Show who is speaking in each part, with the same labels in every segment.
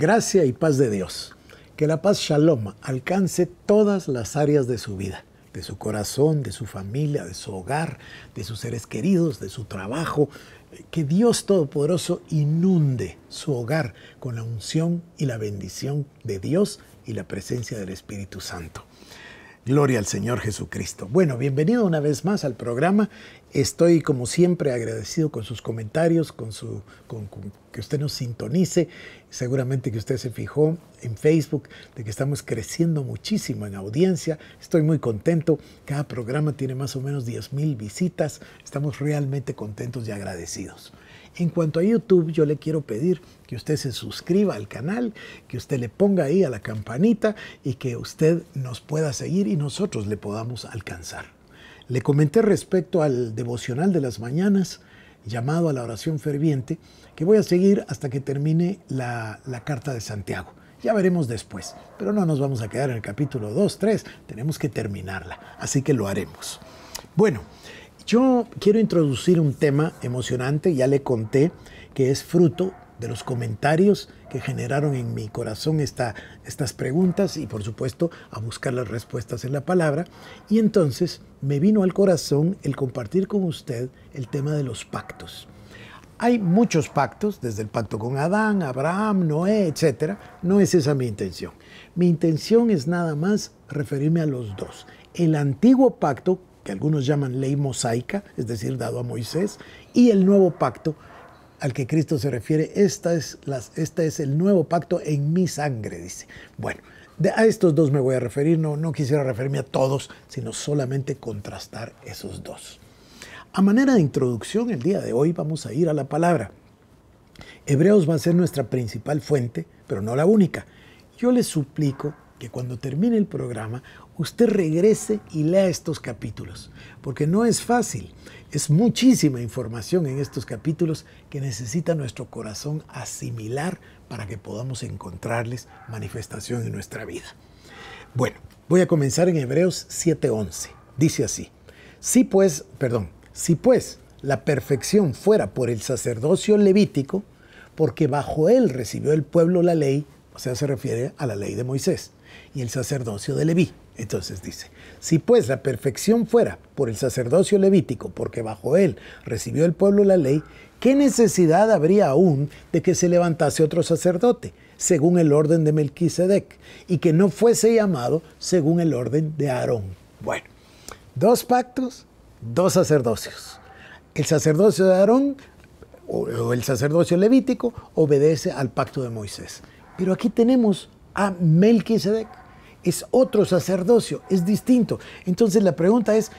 Speaker 1: Gracia y paz de Dios. Que la paz Shalom alcance todas las áreas de su vida, de su corazón, de su familia, de su hogar, de sus seres queridos, de su trabajo. Que Dios Todopoderoso inunde su hogar con la unción y la bendición de Dios y la presencia del Espíritu Santo. Gloria al Señor Jesucristo. Bueno, bienvenido una vez más al programa. Estoy como siempre agradecido con sus comentarios, con su con, que usted nos sintonice. Seguramente que usted se fijó en Facebook de que estamos creciendo muchísimo en audiencia. Estoy muy contento. Cada programa tiene más o menos 10,000 mil visitas. Estamos realmente contentos y agradecidos. En cuanto a YouTube, yo le quiero pedir que usted se suscriba al canal, que usted le ponga ahí a la campanita y que usted nos pueda seguir y nosotros le podamos alcanzar. Le comenté respecto al devocional de las mañanas llamado a la oración ferviente, que voy a seguir hasta que termine la, carta de Santiago. Ya veremos después, pero no nos vamos a quedar en el capítulo 2, 3, tenemos que terminarla, así que lo haremos. Bueno, yo quiero introducir un tema emocionante, ya le conté, que es fruto de los comentarios que generaron en mi corazón estas preguntas y por supuesto a buscar las respuestas en la palabra. Y entonces me vino al corazón el compartir con usted el tema de los pactos. Hay muchos pactos, desde el pacto con Adán, Abraham, Noé, etcétera. No es esa mi intención. Mi intención es nada más referirme a los dos. El antiguo pacto algunos llaman ley mosaica, es decir, dado a Moisés, y el nuevo pacto al que Cristo se refiere. Esta es este es el nuevo pacto en mi sangre, dice. Bueno, a estos dos me voy a referir, no, no quisiera referirme a todos, sino solamente contrastar esos dos. A manera de introducción, el día de hoy vamos a ir a la palabra. Hebreos va a ser nuestra principal fuente, pero no la única. Yo les suplico que cuando termine el programa usted regrese y lea estos capítulos, porque no es fácil, es muchísima información en estos capítulos que necesita nuestro corazón asimilar para que podamos encontrarles manifestación en nuestra vida. Bueno, voy a comenzar en Hebreos 7:11. Dice así, si pues, perdón, si pues la perfección fuera por el sacerdocio levítico, porque bajo él recibió el pueblo la ley, o sea, se refiere a la ley de Moisés y el sacerdocio de Leví. Entonces dice, si pues la perfección fuera por el sacerdocio levítico, porque bajo él recibió el pueblo la ley, ¿qué necesidad habría aún de que se levantase otro sacerdote, según el orden de Melquisedec, y que no fuese llamado según el orden de Aarón? Bueno, dos pactos, dos sacerdocios. El sacerdocio de Aarón o el sacerdocio levítico obedece al pacto de Moisés. Pero aquí tenemos a Melquisedec. Es otro sacerdocio, es distinto. Entonces la pregunta es,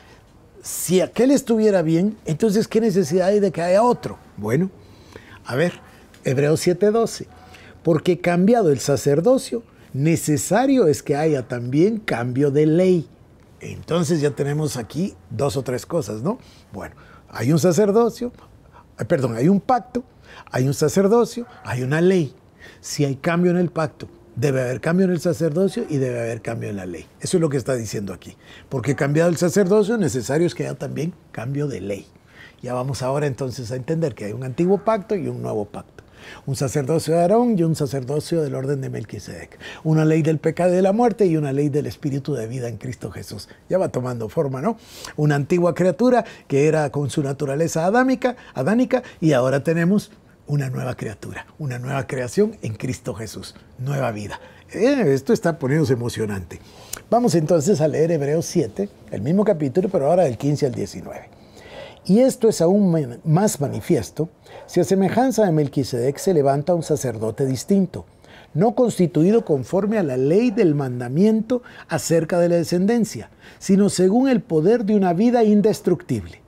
Speaker 1: si aquel estuviera bien, entonces ¿qué necesidad hay de que haya otro? Bueno, a ver, Hebreos 7:12, porque cambiado el sacerdocio, necesario es que haya también cambio de ley. Entonces ya tenemos aquí dos o tres cosas, ¿no? Bueno, hay un sacerdocio, eh, perdón, hay un pacto, hay un sacerdocio, hay una ley. Si hay cambio en el pacto, Debe haber cambio en el sacerdocio y debe haber cambio en la ley. Eso es lo que está diciendo aquí. Porque cambiado el sacerdocio, necesario es que haya también cambio de ley. Ya vamos ahora entonces a entender que hay un antiguo pacto y un nuevo pacto. Un sacerdocio de Aarón y un sacerdocio del orden de Melquisedec. Una ley del pecado y de la muerte y una ley del espíritu de vida en Cristo Jesús. Ya va tomando forma, ¿no? Una antigua criatura que era con su naturaleza adámica, adánica y ahora tenemos una nueva criatura, una nueva creación en Cristo Jesús, nueva vida. Eh, esto está poniéndose emocionante. Vamos entonces a leer Hebreos 7, el mismo capítulo, pero ahora del 15 al 19. Y esto es aún más manifiesto si a semejanza de Melquisedec se levanta un sacerdote distinto, no constituido conforme a la ley del mandamiento acerca de la descendencia, sino según el poder de una vida indestructible,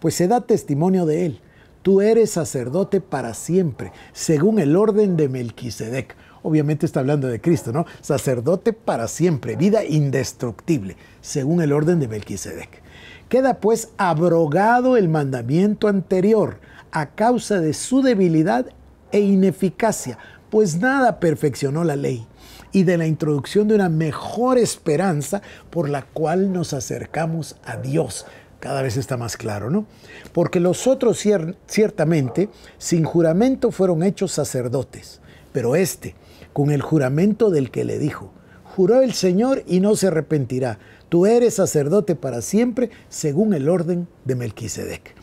Speaker 1: pues se da testimonio de él tú eres sacerdote para siempre, según el orden de Melquisedec. Obviamente está hablando de Cristo, ¿no? Sacerdote para siempre, vida indestructible, según el orden de Melquisedec. Queda pues abrogado el mandamiento anterior a causa de su debilidad e ineficacia, pues nada perfeccionó la ley y de la introducción de una mejor esperanza por la cual nos acercamos a Dios cada vez está más claro, ¿no? Porque los otros ciertamente sin juramento fueron hechos sacerdotes, pero este, con el juramento del que le dijo, juró el Señor y no se arrepentirá, tú eres sacerdote para siempre según el orden de Melquisedec.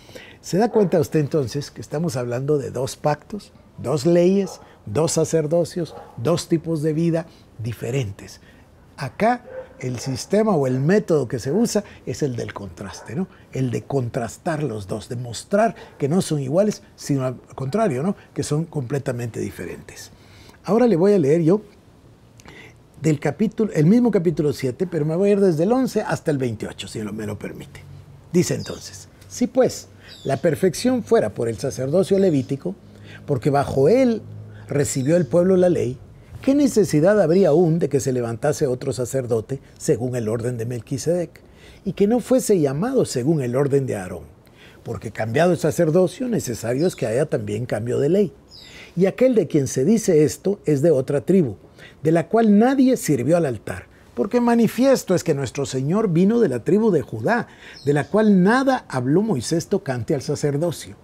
Speaker 1: ¿Se da cuenta usted entonces que estamos hablando de dos pactos, dos leyes, dos sacerdocios, dos tipos de vida diferentes? Acá el sistema o el método que se usa es el del contraste, ¿no? El de contrastar los dos, de mostrar que no son iguales, sino al contrario, ¿no? Que son completamente diferentes. Ahora le voy a leer yo del capítulo, el mismo capítulo 7, pero me voy a ir desde el 11 hasta el 28, si me lo permite. Dice entonces, si pues la perfección fuera por el sacerdocio levítico, porque bajo él recibió el pueblo la ley, ¿Qué necesidad habría aún de que se levantase otro sacerdote según el orden de Melquisedec y que no fuese llamado según el orden de Aarón? Porque cambiado el sacerdocio, necesario es que haya también cambio de ley. Y aquel de quien se dice esto es de otra tribu, de la cual nadie sirvió al altar porque manifiesto es que nuestro Señor vino de la tribu de Judá, de la cual nada habló Moisés tocante al sacerdocio.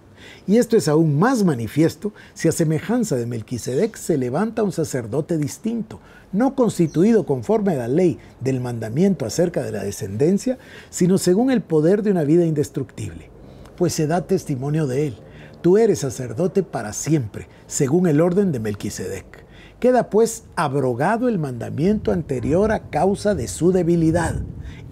Speaker 1: Y esto es aún más manifiesto si a semejanza de Melquisedec se levanta un sacerdote distinto, no constituido conforme a la ley del mandamiento acerca de la descendencia, sino según el poder de una vida indestructible. Pues se da testimonio de él. Tú eres sacerdote para siempre, según el orden de Melquisedec. Queda pues abrogado el mandamiento anterior a causa de su debilidad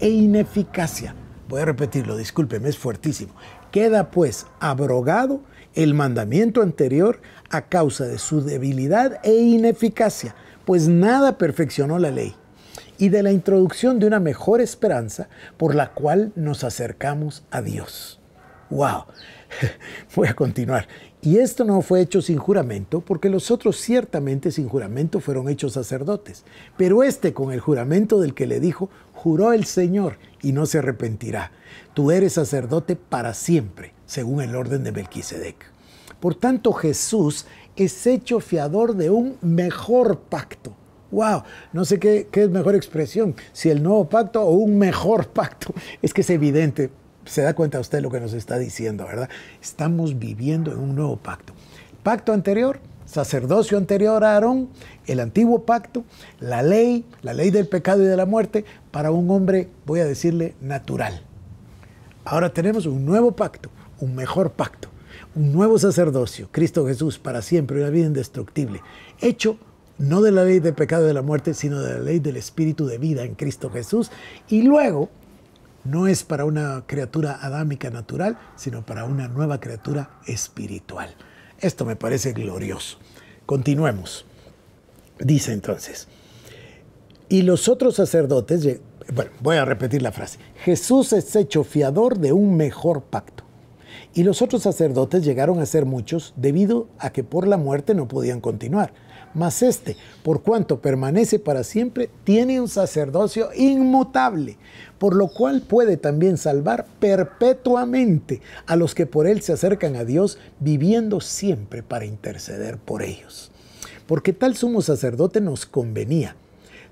Speaker 1: e ineficacia. Voy a repetirlo, discúlpeme, es fuertísimo Queda pues abrogado el mandamiento anterior a causa de su debilidad e ineficacia, pues nada perfeccionó la ley, y de la introducción de una mejor esperanza por la cual nos acercamos a Dios. ¡Wow! Voy a continuar. Y esto no fue hecho sin juramento, porque los otros ciertamente sin juramento fueron hechos sacerdotes. Pero este con el juramento del que le dijo, juró el Señor y no se arrepentirá. Tú eres sacerdote para siempre, según el orden de Melquisedec. Por tanto, Jesús es hecho fiador de un mejor pacto. ¡Wow! No sé qué, qué es mejor expresión, si el nuevo pacto o un mejor pacto. Es que es evidente, se da cuenta usted lo que nos está diciendo, ¿verdad? Estamos viviendo en un nuevo pacto. Pacto anterior, sacerdocio anterior a Aarón, el antiguo pacto, la ley, la ley del pecado y de la muerte, para un hombre, voy a decirle, natural. Ahora tenemos un nuevo pacto, un mejor pacto, un nuevo sacerdocio, Cristo Jesús, para siempre, una vida indestructible, hecho no de la ley del pecado y de la muerte, sino de la ley del espíritu de vida en Cristo Jesús. Y luego no es para una criatura adámica natural, sino para una nueva criatura espiritual. Esto me parece glorioso. Continuemos. Dice entonces, y los otros sacerdotes, bueno, voy a repetir la frase, Jesús es hecho fiador de un mejor pacto. Y los otros sacerdotes llegaron a ser muchos debido a que por la muerte no podían continuar. Mas este, por cuanto permanece para siempre, tiene un sacerdocio inmutable, por lo cual puede también salvar perpetuamente a los que por él se acercan a Dios, viviendo siempre para interceder por ellos. Porque tal sumo sacerdote nos convenía,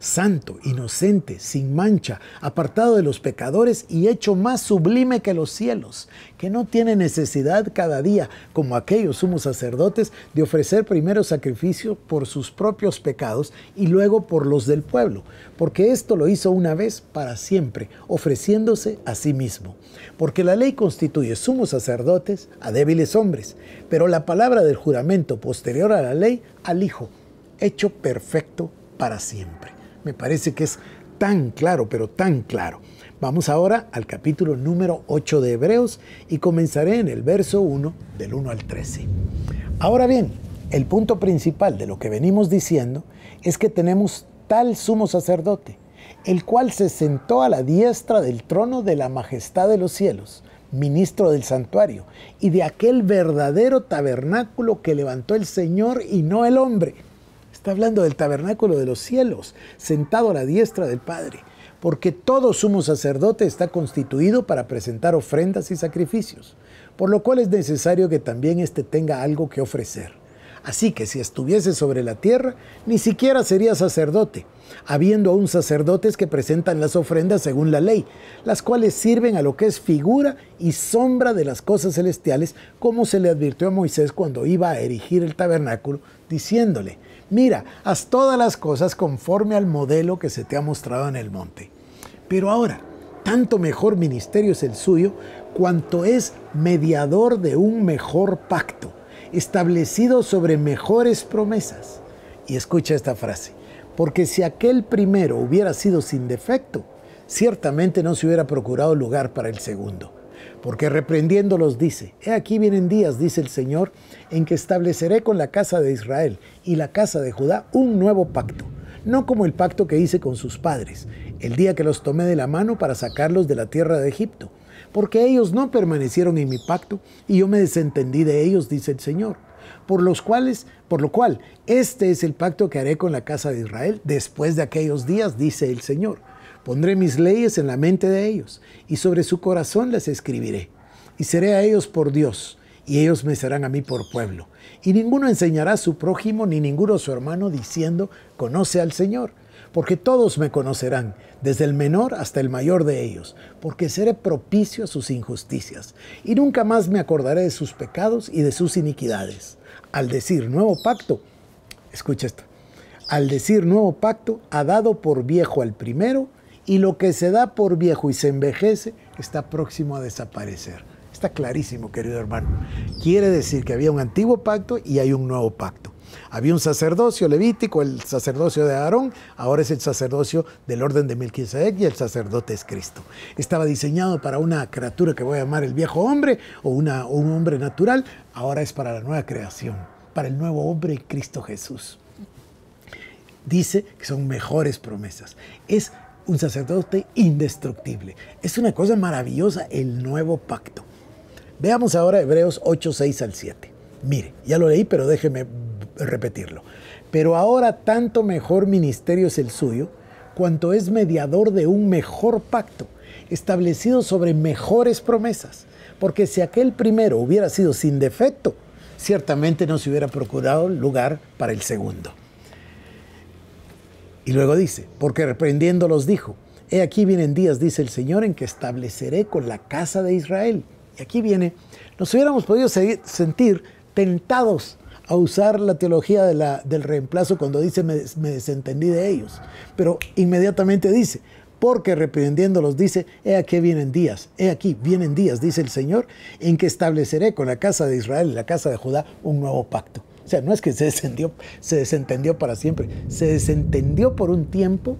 Speaker 1: santo, inocente, sin mancha, apartado de los pecadores y hecho más sublime que los cielos, que no tiene necesidad cada día, como aquellos sumos sacerdotes, de ofrecer primero sacrificio por sus propios pecados y luego por los del pueblo, porque esto lo hizo una vez para siempre, ofreciéndose a sí mismo. Porque la ley constituye sumos sacerdotes a débiles hombres, pero la palabra del juramento posterior a la ley al Hijo, hecho perfecto para siempre. Me parece que es tan claro, pero tan claro. Vamos ahora al capítulo número 8 de Hebreos y comenzaré en el verso 1 del 1 al 13. Ahora bien, el punto principal de lo que venimos diciendo es que tenemos tal sumo sacerdote, el cual se sentó a la diestra del trono de la majestad de los cielos, ministro del santuario, y de aquel verdadero tabernáculo que levantó el Señor y no el hombre Está hablando del tabernáculo de los cielos, sentado a la diestra del Padre, porque todo sumo sacerdote está constituido para presentar ofrendas y sacrificios, por lo cual es necesario que también éste tenga algo que ofrecer. Así que si estuviese sobre la tierra, ni siquiera sería sacerdote, habiendo aún sacerdotes que presentan las ofrendas según la ley, las cuales sirven a lo que es figura y sombra de las cosas celestiales, como se le advirtió a Moisés cuando iba a erigir el tabernáculo, diciéndole, mira, haz todas las cosas conforme al modelo que se te ha mostrado en el monte. Pero ahora, tanto mejor ministerio es el suyo, cuanto es mediador de un mejor pacto, establecido sobre mejores promesas. Y escucha esta frase, porque si aquel primero hubiera sido sin defecto, ciertamente no se hubiera procurado lugar para el segundo porque reprendiéndolos dice, He aquí vienen días, dice el Señor, en que estableceré con la casa de Israel y la casa de Judá un nuevo pacto, no como el pacto que hice con sus padres, el día que los tomé de la mano para sacarlos de la tierra de Egipto, porque ellos no permanecieron en mi pacto y yo me desentendí de ellos, dice el Señor. Por los cuales, por lo cual, este es el pacto que haré con la casa de Israel después de aquellos días, dice el Señor Pondré mis leyes en la mente de ellos y sobre su corazón les escribiré. Y seré a ellos por Dios y ellos me serán a mí por pueblo. Y ninguno enseñará a su prójimo ni ninguno a su hermano diciendo, conoce al Señor. Porque todos me conocerán, desde el menor hasta el mayor de ellos, porque seré propicio a sus injusticias, y nunca más me acordaré de sus pecados y de sus iniquidades. Al decir nuevo pacto, escucha esto, al decir nuevo pacto, ha dado por viejo al primero, y lo que se da por viejo y se envejece está próximo a desaparecer. Está clarísimo, querido hermano. Quiere decir que había un antiguo pacto y hay un nuevo pacto. Había un sacerdocio levítico, el sacerdocio de Aarón, ahora es el sacerdocio del orden de Melquisedec y el sacerdote es Cristo. Estaba diseñado para una criatura que voy a llamar el viejo hombre o, una, un hombre natural, ahora es para la nueva creación, para el nuevo hombre Cristo Jesús. Dice que son mejores promesas. Es un sacerdote indestructible. Es una cosa maravillosa el nuevo pacto. Veamos ahora Hebreos 8, 6 al 7. Mire, ya lo leí, pero déjeme repetirlo. Pero ahora tanto mejor ministerio es el suyo, cuanto es mediador de un mejor pacto, establecido sobre mejores promesas. Porque si aquel primero hubiera sido sin defecto, ciertamente no se hubiera procurado lugar para el segundo. Y luego dice, porque reprendiéndolos dijo, he aquí vienen días, dice el Señor, en que estableceré con la casa de Israel. Y aquí viene, nos hubiéramos podido sentir tentados a usar la teología del reemplazo cuando dice me, me desentendí de ellos. Pero inmediatamente dice, porque reprendiéndolos dice, he aquí vienen días, he aquí vienen días, dice el Señor, en que estableceré con la casa de Israel y la casa de Judá un nuevo pacto. O sea, no es que se desentendió, se desentendió para siempre, se desentendió por un tiempo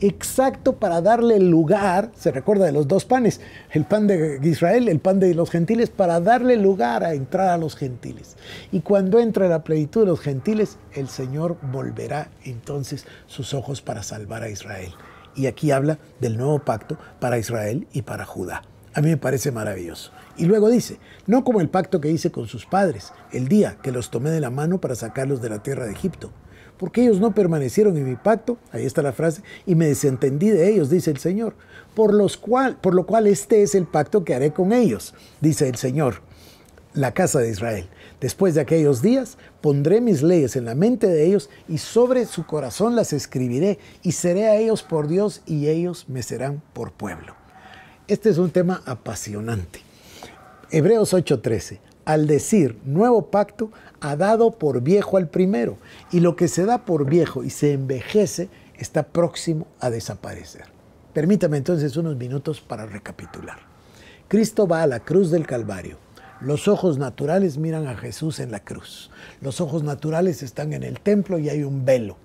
Speaker 1: exacto para darle lugar, se recuerda de los dos panes, el pan de Israel, el pan de los gentiles, para darle lugar a entrar a los gentiles. Y cuando entre la plenitud de los gentiles, el Señor volverá entonces sus ojos para salvar a Israel. Y aquí habla del nuevo pacto para Israel y para Judá. A mí me parece maravilloso. Y luego dice, no como el pacto que hice con sus padres, el día que los tomé de la mano para sacarlos de la tierra de Egipto. Porque ellos no permanecieron en mi pacto, ahí está la frase, y me desentendí de ellos, dice el Señor. Por, los cual, por lo cual este es el pacto que haré con ellos, dice el Señor, la casa de Israel. Después de aquellos días pondré mis leyes en la mente de ellos y sobre su corazón las escribiré, y seré a ellos por Dios y ellos me serán por pueblo. Este es un tema apasionante. Hebreos 8:13. Al decir nuevo pacto, ha dado por viejo al primero, y lo que se da por viejo y se envejece está próximo a desaparecer. Permítame entonces unos minutos para recapitular. Cristo va a la cruz del Calvario. Los ojos naturales miran a Jesús en la cruz. Los ojos naturales están en el templo y hay un velo.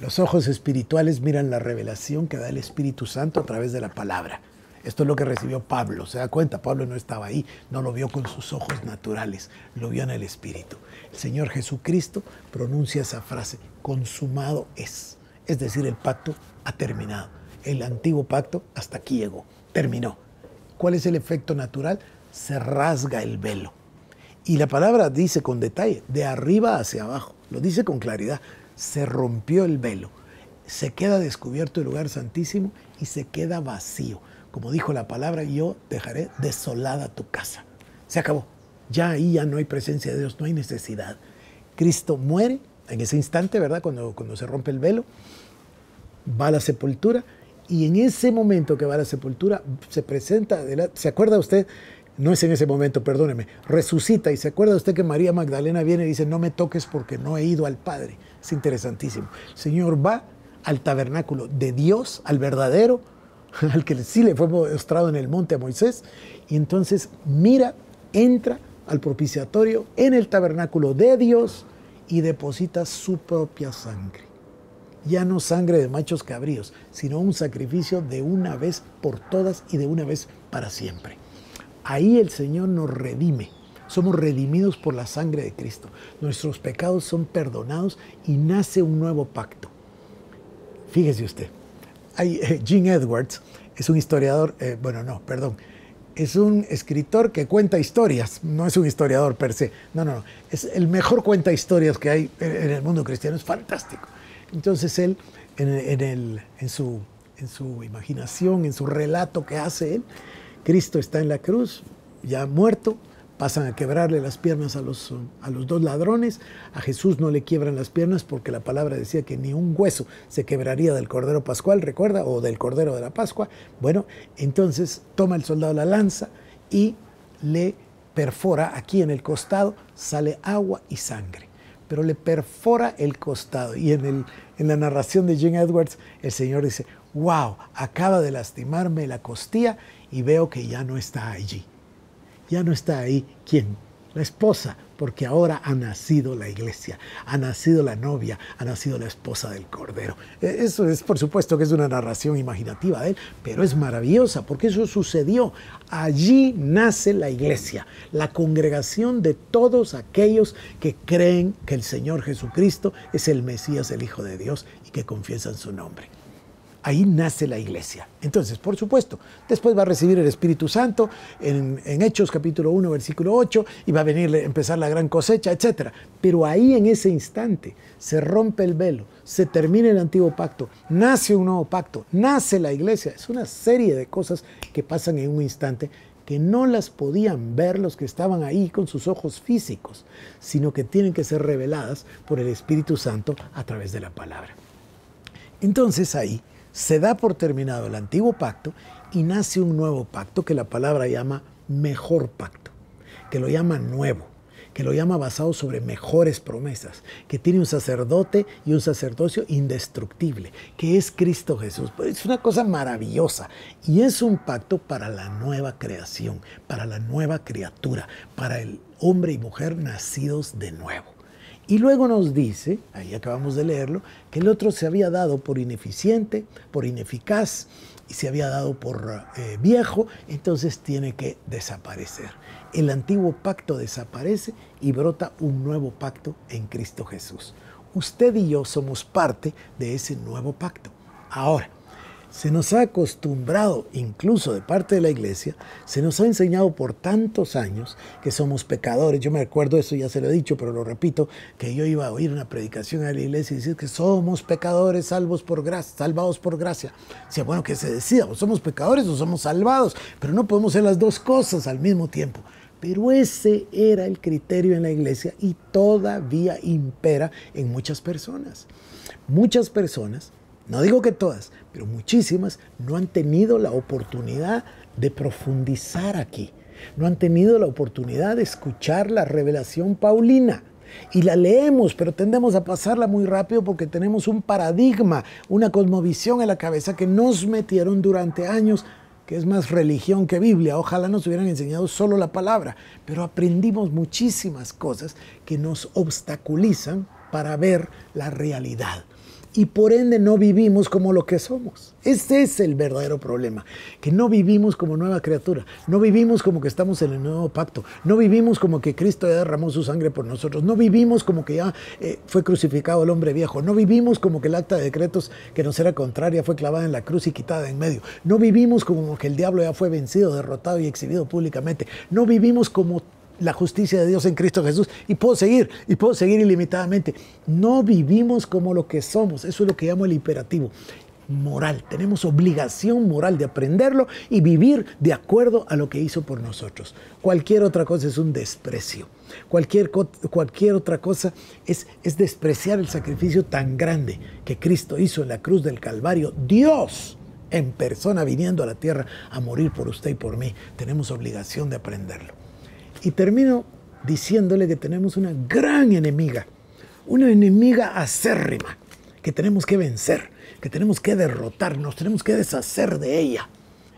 Speaker 1: Los ojos espirituales miran la revelación que da el Espíritu Santo a través de la palabra. Esto es lo que recibió Pablo. Se da cuenta, Pablo no estaba ahí, no lo vio con sus ojos naturales, lo vio en el Espíritu. El Señor Jesucristo pronuncia esa frase, consumado es. Es decir, el pacto ha terminado. El antiguo pacto hasta aquí llegó, terminó. ¿Cuál es el efecto natural? Se rasga el velo. Y la palabra dice con detalle, de arriba hacia abajo, lo dice con claridad, se rompió el velo, se queda descubierto el lugar santísimo y se queda vacío como dijo la palabra, yo dejaré desolada tu casa. Se acabó. Ya ahí ya no hay presencia de Dios, no hay necesidad. Cristo muere en ese instante, ¿verdad? Cuando, cuando se rompe el velo, va a la sepultura y en ese momento que va a la sepultura se presenta, ¿se acuerda usted? No es en ese momento, perdóneme, resucita y se acuerda usted que María Magdalena viene y dice, no me toques porque no he ido al Padre. Es interesantísimo. El Señor va al tabernáculo de Dios, al verdadero, al que sí le fue mostrado en el monte a Moisés, y entonces mira, entra al propiciatorio en el tabernáculo de Dios y deposita su propia sangre. Ya no sangre de machos cabríos, sino un sacrificio de una vez por todas y de una vez para siempre. Ahí el Señor nos redime. Somos redimidos por la sangre de Cristo. Nuestros pecados son perdonados y nace un nuevo pacto. Fíjese usted, hay, eh, Gene Edwards es un historiador, eh, bueno, no, perdón, es un escritor que cuenta historias, no es un historiador per se, no, no, no, es el mejor cuenta historias que hay en, el mundo cristiano, es fantástico. Entonces él, en, el, en, su, en su imaginación, en su relato que hace él, Cristo está en la cruz, ya muerto, pasan a quebrarle las piernas a los, dos ladrones. A Jesús no le quiebran las piernas porque la palabra decía que ni un hueso se quebraría del Cordero Pascual, recuerda, o del Cordero de la Pascua. Bueno, entonces toma el soldado la lanza y le perfora aquí en el costado, sale agua y sangre, pero le perfora el costado. Y en, en la narración de Jim Edwards, el Señor dice, wow, acaba de lastimarme la costilla y veo que ya no está allí ya no está ahí quién, la esposa, porque ahora ha nacido la iglesia, ha nacido la novia, ha nacido la esposa del Cordero. E, eso es, por supuesto, que es una narración imaginativa de él, pero es maravillosa, porque eso sucedió. Allí nace la iglesia, la congregación de todos aquellos que creen que el Señor Jesucristo es el Mesías, el Hijo de Dios, y que confiesan su nombre. Ahí nace la iglesia. Entonces, por supuesto, después va a recibir el Espíritu Santo en, Hechos capítulo 1, versículo 8, y va a venir a empezar la gran cosecha, etc. Pero ahí en ese instante se rompe el velo, se termina el antiguo pacto, nace un nuevo pacto, nace la iglesia. Es una serie de cosas que pasan en un instante que no las podían ver los que estaban ahí con sus ojos físicos, sino que tienen que ser reveladas por el Espíritu Santo a través de la palabra. Entonces ahí se da por terminado el antiguo pacto y nace un nuevo pacto que la palabra llama mejor pacto, que lo llama nuevo, que lo llama basado sobre mejores promesas, que tiene un sacerdote y un sacerdocio indestructible, que es Cristo Jesús. Pues, es una cosa maravillosa y es un pacto para la nueva creación, para la nueva criatura, para el hombre y mujer nacidos de nuevo. Y luego nos dice, ahí acabamos de leerlo, que el otro se había dado por ineficiente, por ineficaz, y se había dado por eh, viejo, entonces tiene que desaparecer. El antiguo pacto desaparece y brota un nuevo pacto en Cristo Jesús. Usted y yo somos parte de ese nuevo pacto. Ahora, se nos ha acostumbrado, incluso de parte de la iglesia, se nos ha enseñado por tantos años que somos pecadores. Yo me acuerdo eso, ya se lo he dicho, pero lo repito, que yo iba a oír una predicación a la iglesia y decir que somos pecadores salvos por gracia, salvados por gracia. sea, bueno, que se decida, o somos pecadores o somos salvados, pero no podemos ser las dos cosas al mismo tiempo. Pero ese era el criterio en la iglesia y todavía impera en muchas personas. Muchas personas no digo que todas, pero muchísimas, no han tenido la oportunidad de profundizar aquí, no han tenido la oportunidad de escuchar la revelación paulina. Y la leemos, pero tendemos a pasarla muy rápido porque tenemos un paradigma, una cosmovisión en la cabeza que nos metieron durante años, que es más religión que Biblia. Ojalá nos hubieran enseñado solo la palabra, pero aprendimos muchísimas cosas que nos obstaculizan para ver la realidad y por ende no vivimos como lo que somos. Ese es el verdadero problema, que no vivimos como nueva criatura, no vivimos como que estamos en el nuevo pacto, no vivimos como que Cristo ya derramó su sangre por nosotros, no vivimos como que ya eh, fue crucificado el hombre viejo, no vivimos como que el acta de decretos que nos era contraria fue clavada en la cruz y quitada en medio, no vivimos como que el diablo ya fue vencido, derrotado y exhibido públicamente, no vivimos como la justicia de Dios en Cristo Jesús. Y puedo seguir, y puedo seguir ilimitadamente. No vivimos como lo que somos. Eso es lo que llamo el imperativo moral. Tenemos obligación moral de aprenderlo y vivir de acuerdo a lo que hizo por nosotros. Cualquier otra cosa es un desprecio. Cualquier, cualquier otra cosa es, es despreciar el sacrificio tan grande que Cristo hizo en la cruz del Calvario. Dios en persona viniendo a la tierra a morir por usted y por mí. Tenemos obligación de aprenderlo. Y termino diciéndole que tenemos una gran enemiga, una enemiga acérrima, que tenemos que vencer, que tenemos que derrotar, nos tenemos que deshacer de ella.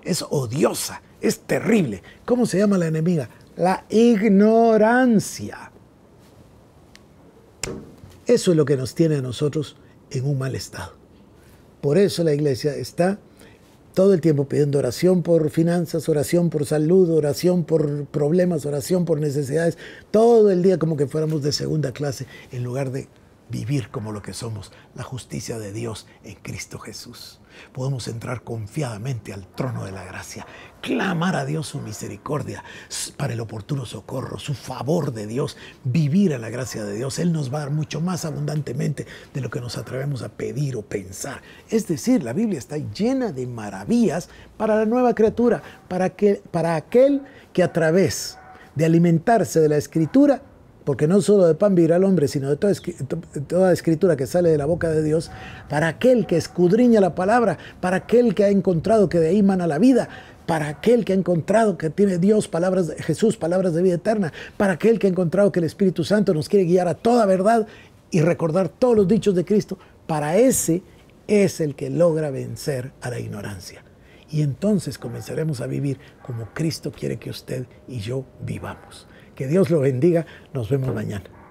Speaker 1: Es odiosa, es terrible. ¿Cómo se llama la enemiga? La ignorancia. Eso es lo que nos tiene a nosotros en un mal estado. Por eso la iglesia está todo el tiempo pidiendo oración por finanzas, oración por salud, oración por problemas, oración por necesidades, todo el día como que fuéramos de segunda clase en lugar de vivir como lo que somos, la justicia de Dios en Cristo Jesús. Podemos entrar confiadamente al trono de la gracia, clamar a Dios su misericordia para el oportuno socorro, su favor de Dios, vivir a la gracia de Dios. Él nos va a dar mucho más abundantemente de lo que nos atrevemos a pedir o pensar. Es decir, la Biblia está llena de maravillas para la nueva criatura, para, que, para aquel que a través de alimentarse de la escritura porque no solo de pan vivirá el hombre, sino de toda, escritura que sale de la boca de Dios, para aquel que escudriña la palabra, para aquel que ha encontrado que de ahí mana la vida, para aquel que ha encontrado que tiene Dios, palabras de Jesús, palabras de vida eterna, para aquel que ha encontrado que el Espíritu Santo nos quiere guiar a toda verdad y recordar todos los dichos de Cristo, para ese es el que logra vencer a la ignorancia. Y entonces comenzaremos a vivir como Cristo quiere que usted y yo vivamos. Que Dios lo bendiga. Nos vemos mañana.